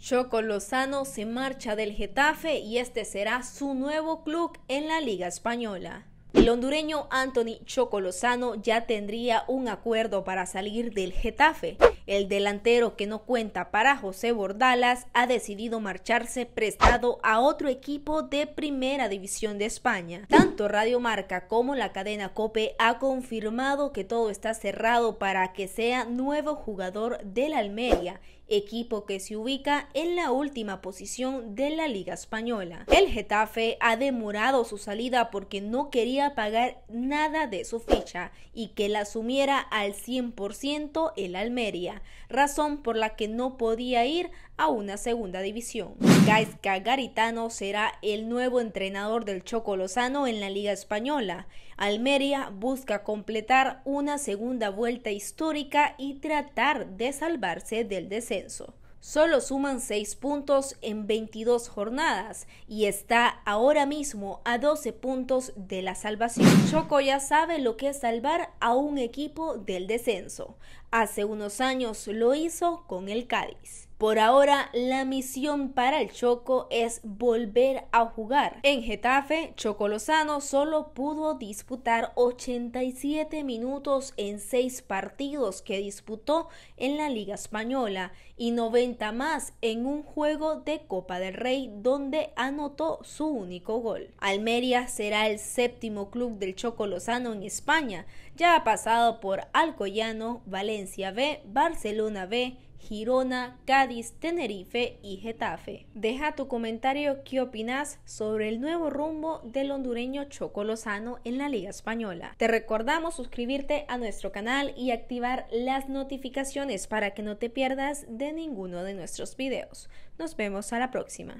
Choco Lozano se marcha del Getafe y este será su nuevo club en la Liga Española. El hondureño Anthony Chocolosano ya tendría un acuerdo para salir del Getafe. El delantero que no cuenta para José Bordalas ha decidido marcharse prestado a otro equipo de Primera División de España. Tanto Radio Marca como la cadena Cope ha confirmado que todo está cerrado para que sea nuevo jugador del Almería equipo que se ubica en la última posición de la Liga Española. El Getafe ha demorado su salida porque no quería pagar nada de su ficha y que la asumiera al 100% el Almería, razón por la que no podía ir a una segunda división. Gaisca Garitano será el nuevo entrenador del Choco Lozano en la Liga Española. Almería busca completar una segunda vuelta histórica y tratar de salvarse del descenso solo suman 6 puntos en 22 jornadas y está ahora mismo a 12 puntos de la salvación. Choco ya sabe lo que es salvar a un equipo del descenso. Hace unos años lo hizo con el Cádiz. Por ahora, la misión para el Choco es volver a jugar. En Getafe, Choco solo pudo disputar 87 minutos en 6 partidos que disputó en la Liga Española y 90 más en un juego de Copa del Rey donde anotó su único gol. Almería será el séptimo club del Choco Lozano en España, ya ha pasado por Alcoyano, Valencia B, Barcelona B, Girona, Cádiz, Tenerife y Getafe. Deja tu comentario qué opinas sobre el nuevo rumbo del hondureño Choco en la Liga Española. Te recordamos suscribirte a nuestro canal y activar las notificaciones para que no te pierdas de ninguno de nuestros videos. Nos vemos a la próxima.